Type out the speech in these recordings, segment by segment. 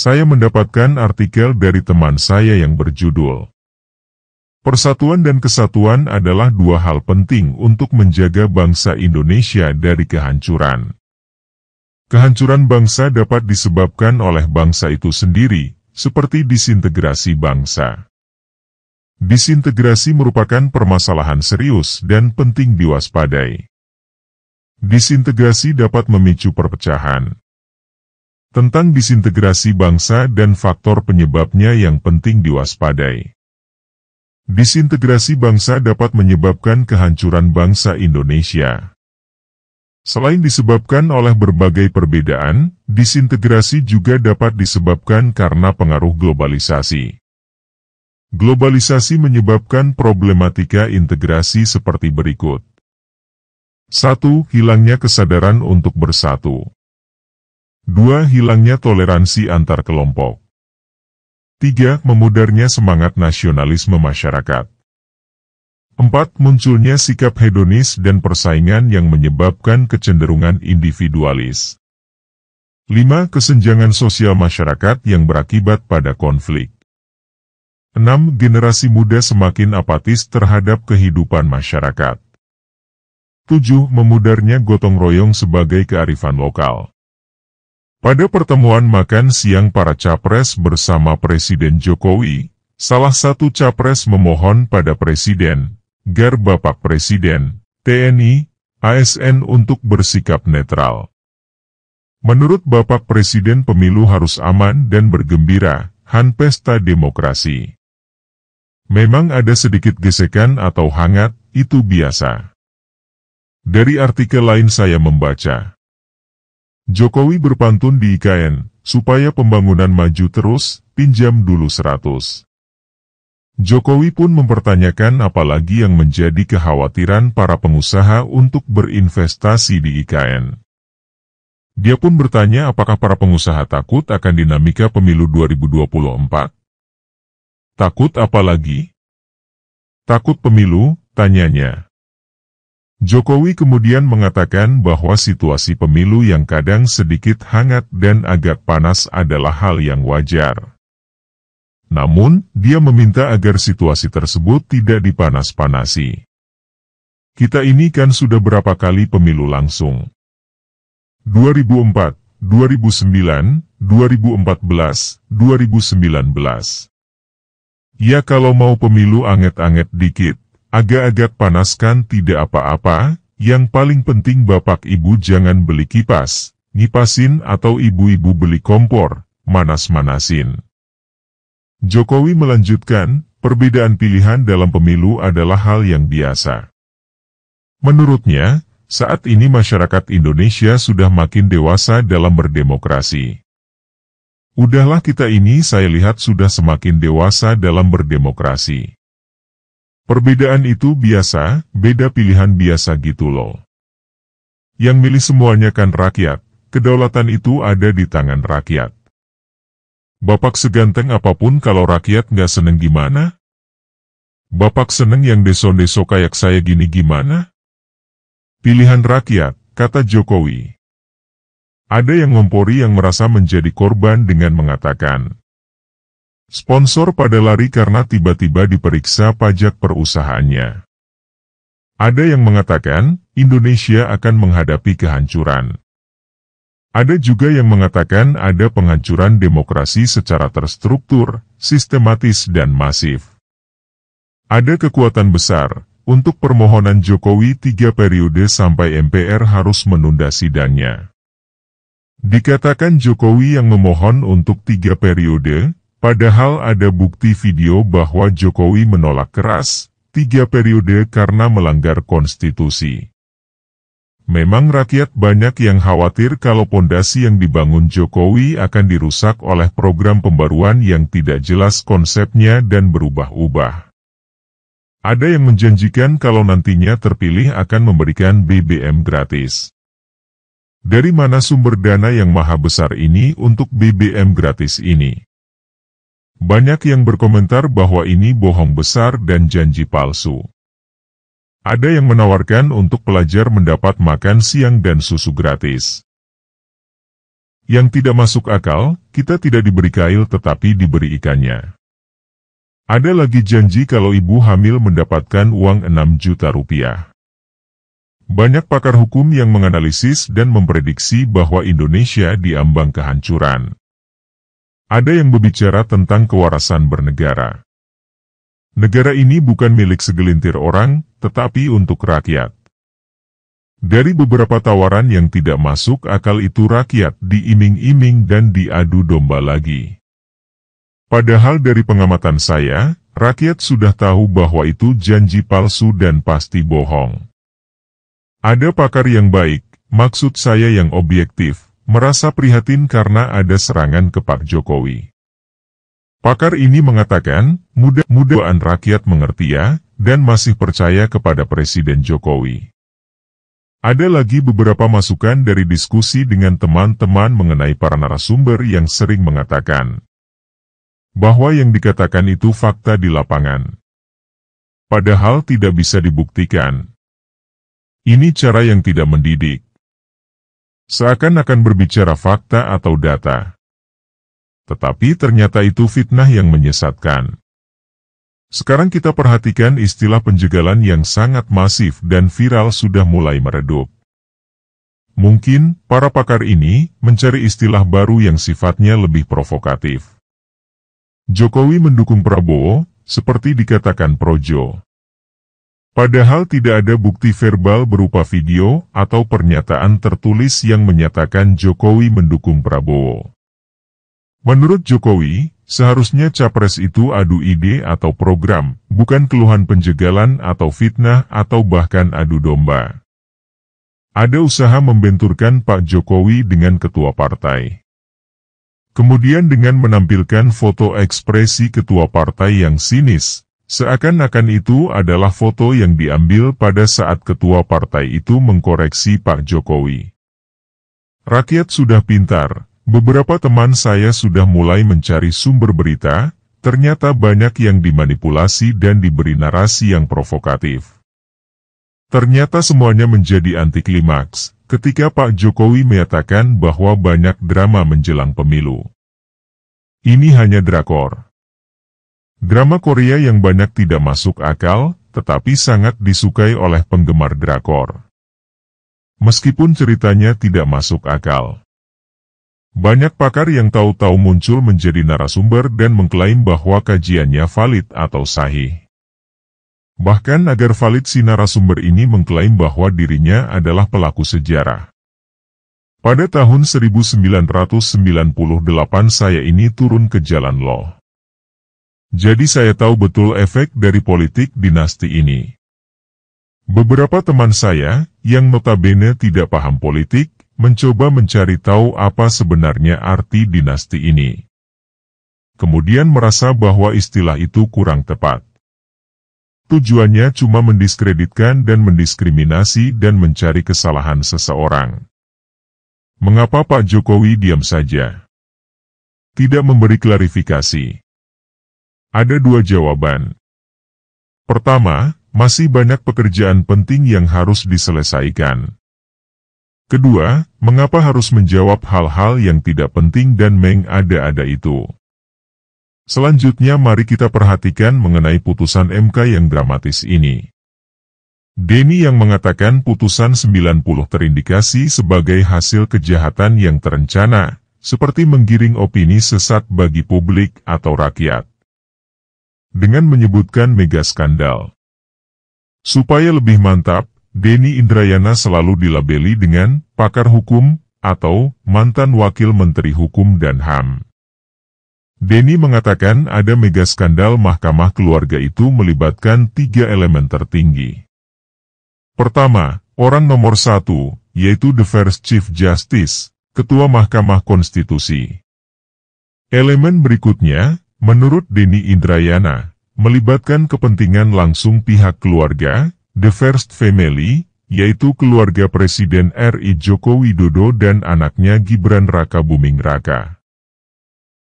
saya mendapatkan artikel dari teman saya yang berjudul Persatuan dan kesatuan adalah dua hal penting untuk menjaga bangsa Indonesia dari kehancuran. Kehancuran bangsa dapat disebabkan oleh bangsa itu sendiri, seperti disintegrasi bangsa. Disintegrasi merupakan permasalahan serius dan penting diwaspadai. Disintegrasi dapat memicu perpecahan, tentang disintegrasi bangsa dan faktor penyebabnya yang penting diwaspadai. Disintegrasi bangsa dapat menyebabkan kehancuran bangsa Indonesia. Selain disebabkan oleh berbagai perbedaan, disintegrasi juga dapat disebabkan karena pengaruh globalisasi. Globalisasi menyebabkan problematika integrasi seperti berikut. 1. Hilangnya kesadaran untuk bersatu. 2. Hilangnya toleransi antar kelompok. 3. Memudarnya semangat nasionalisme masyarakat. 4. Munculnya sikap hedonis dan persaingan yang menyebabkan kecenderungan individualis. 5. Kesenjangan sosial masyarakat yang berakibat pada konflik. 6. Generasi muda semakin apatis terhadap kehidupan masyarakat. 7. Memudarnya gotong royong sebagai kearifan lokal. Pada pertemuan makan siang para capres bersama Presiden Jokowi, salah satu capres memohon pada Presiden, Gar Bapak Presiden, TNI, ASN untuk bersikap netral. Menurut Bapak Presiden pemilu harus aman dan bergembira, han pesta demokrasi. Memang ada sedikit gesekan atau hangat, itu biasa. Dari artikel lain saya membaca, Jokowi berpantun di IKN, supaya pembangunan maju terus, pinjam dulu 100. Jokowi pun mempertanyakan apalagi yang menjadi kekhawatiran para pengusaha untuk berinvestasi di IKN. Dia pun bertanya apakah para pengusaha takut akan dinamika pemilu 2024? Takut apalagi? Takut pemilu, tanyanya. Jokowi kemudian mengatakan bahwa situasi pemilu yang kadang sedikit hangat dan agak panas adalah hal yang wajar. Namun, dia meminta agar situasi tersebut tidak dipanas-panasi. Kita ini kan sudah berapa kali pemilu langsung. 2004, 2009, 2014, 2019. Ya kalau mau pemilu anget-anget dikit, Agak-agak panaskan tidak apa-apa, yang paling penting bapak ibu jangan beli kipas, ngipasin atau ibu-ibu beli kompor, manas-manasin. Jokowi melanjutkan, perbedaan pilihan dalam pemilu adalah hal yang biasa. Menurutnya, saat ini masyarakat Indonesia sudah makin dewasa dalam berdemokrasi. Udahlah kita ini saya lihat sudah semakin dewasa dalam berdemokrasi. Perbedaan itu biasa, beda pilihan biasa gitu loh. Yang milih semuanya kan rakyat, kedaulatan itu ada di tangan rakyat. Bapak seganteng apapun kalau rakyat nggak seneng gimana? Bapak seneng yang deso-deso kayak saya gini gimana? Pilihan rakyat, kata Jokowi. Ada yang ngompori yang merasa menjadi korban dengan mengatakan, Sponsor pada lari karena tiba-tiba diperiksa pajak perusahaannya. Ada yang mengatakan, Indonesia akan menghadapi kehancuran. Ada juga yang mengatakan ada penghancuran demokrasi secara terstruktur, sistematis dan masif. Ada kekuatan besar, untuk permohonan Jokowi tiga periode sampai MPR harus menunda sidangnya. Dikatakan Jokowi yang memohon untuk tiga periode, Padahal ada bukti video bahwa Jokowi menolak keras tiga periode karena melanggar konstitusi. Memang rakyat banyak yang khawatir kalau pondasi yang dibangun Jokowi akan dirusak oleh program pembaruan yang tidak jelas konsepnya dan berubah-ubah. Ada yang menjanjikan kalau nantinya terpilih akan memberikan BBM gratis. Dari mana sumber dana yang maha besar ini untuk BBM gratis ini? Banyak yang berkomentar bahwa ini bohong besar dan janji palsu. Ada yang menawarkan untuk pelajar mendapat makan siang dan susu gratis. Yang tidak masuk akal, kita tidak diberi kail tetapi diberi ikannya. Ada lagi janji kalau ibu hamil mendapatkan uang 6 juta rupiah. Banyak pakar hukum yang menganalisis dan memprediksi bahwa Indonesia diambang kehancuran. Ada yang berbicara tentang kewarasan bernegara. Negara ini bukan milik segelintir orang, tetapi untuk rakyat. Dari beberapa tawaran yang tidak masuk akal itu rakyat diiming-iming dan diadu domba lagi. Padahal dari pengamatan saya, rakyat sudah tahu bahwa itu janji palsu dan pasti bohong. Ada pakar yang baik, maksud saya yang objektif, merasa prihatin karena ada serangan ke Pak Jokowi. Pakar ini mengatakan, mudah-mudahan rakyat mengerti ya, dan masih percaya kepada Presiden Jokowi. Ada lagi beberapa masukan dari diskusi dengan teman-teman mengenai para narasumber yang sering mengatakan bahwa yang dikatakan itu fakta di lapangan. Padahal tidak bisa dibuktikan. Ini cara yang tidak mendidik seakan-akan berbicara fakta atau data. Tetapi ternyata itu fitnah yang menyesatkan. Sekarang kita perhatikan istilah penjagalan yang sangat masif dan viral sudah mulai meredup. Mungkin, para pakar ini mencari istilah baru yang sifatnya lebih provokatif. Jokowi mendukung Prabowo, seperti dikatakan Projo. Padahal tidak ada bukti verbal berupa video atau pernyataan tertulis yang menyatakan Jokowi mendukung Prabowo. Menurut Jokowi, seharusnya capres itu adu ide atau program, bukan keluhan penjegalan atau fitnah atau bahkan adu domba. Ada usaha membenturkan Pak Jokowi dengan ketua partai. Kemudian dengan menampilkan foto ekspresi ketua partai yang sinis, Seakan-akan itu adalah foto yang diambil pada saat ketua partai itu mengkoreksi Pak Jokowi. Rakyat sudah pintar, beberapa teman saya sudah mulai mencari sumber berita, ternyata banyak yang dimanipulasi dan diberi narasi yang provokatif. Ternyata semuanya menjadi anti klimaks, ketika Pak Jokowi menyatakan bahwa banyak drama menjelang pemilu. Ini hanya drakor. Drama Korea yang banyak tidak masuk akal, tetapi sangat disukai oleh penggemar drakor. Meskipun ceritanya tidak masuk akal. Banyak pakar yang tahu-tahu muncul menjadi narasumber dan mengklaim bahwa kajiannya valid atau sahih. Bahkan agar valid si narasumber ini mengklaim bahwa dirinya adalah pelaku sejarah. Pada tahun 1998 saya ini turun ke jalan loh. Jadi saya tahu betul efek dari politik dinasti ini. Beberapa teman saya, yang notabene tidak paham politik, mencoba mencari tahu apa sebenarnya arti dinasti ini. Kemudian merasa bahwa istilah itu kurang tepat. Tujuannya cuma mendiskreditkan dan mendiskriminasi dan mencari kesalahan seseorang. Mengapa Pak Jokowi diam saja? Tidak memberi klarifikasi. Ada dua jawaban. Pertama, masih banyak pekerjaan penting yang harus diselesaikan. Kedua, mengapa harus menjawab hal-hal yang tidak penting dan mengada-ada itu? Selanjutnya mari kita perhatikan mengenai putusan MK yang dramatis ini. Denny yang mengatakan putusan 90 terindikasi sebagai hasil kejahatan yang terencana, seperti menggiring opini sesat bagi publik atau rakyat dengan menyebutkan mega skandal. Supaya lebih mantap, Denny Indrayana selalu dilabeli dengan pakar hukum atau mantan wakil menteri hukum dan HAM. Denny mengatakan ada mega skandal Mahkamah Keluarga itu melibatkan tiga elemen tertinggi. Pertama, orang nomor satu, yaitu The First Chief Justice, Ketua Mahkamah Konstitusi. Elemen berikutnya, Menurut Denny Indrayana, melibatkan kepentingan langsung pihak keluarga, The First Family, yaitu keluarga Presiden RI Joko Widodo dan anaknya Gibran Raka Buming Raka.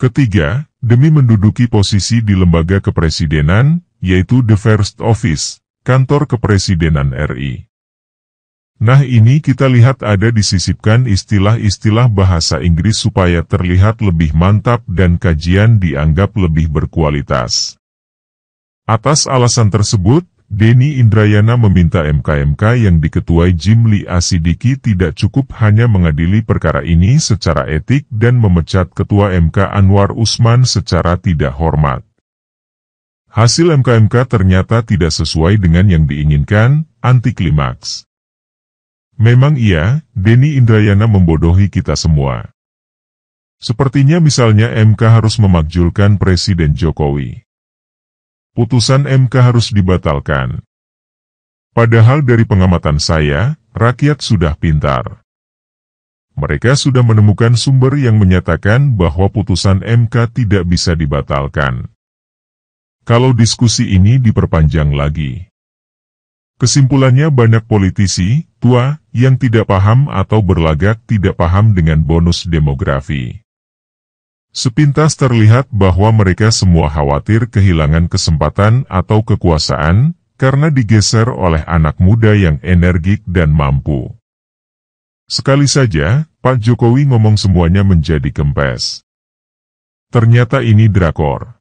Ketiga, demi menduduki posisi di lembaga kepresidenan, yaitu The First Office, kantor kepresidenan RI. Nah ini kita lihat ada disisipkan istilah-istilah bahasa Inggris supaya terlihat lebih mantap dan kajian dianggap lebih berkualitas. Atas alasan tersebut, Denny Indrayana meminta MKMK yang diketuai Jim Lee Asidiki tidak cukup hanya mengadili perkara ini secara etik dan memecat Ketua MK Anwar Usman secara tidak hormat. Hasil MKMK ternyata tidak sesuai dengan yang diinginkan, anti klimaks. Memang iya, Denny Indrayana membodohi kita semua. Sepertinya misalnya MK harus memakjulkan Presiden Jokowi. Putusan MK harus dibatalkan. Padahal dari pengamatan saya, rakyat sudah pintar. Mereka sudah menemukan sumber yang menyatakan bahwa putusan MK tidak bisa dibatalkan. Kalau diskusi ini diperpanjang lagi. Kesimpulannya banyak politisi, tua, yang tidak paham atau berlagak tidak paham dengan bonus demografi. Sepintas terlihat bahwa mereka semua khawatir kehilangan kesempatan atau kekuasaan, karena digeser oleh anak muda yang energik dan mampu. Sekali saja, Pak Jokowi ngomong semuanya menjadi kempes. Ternyata ini drakor.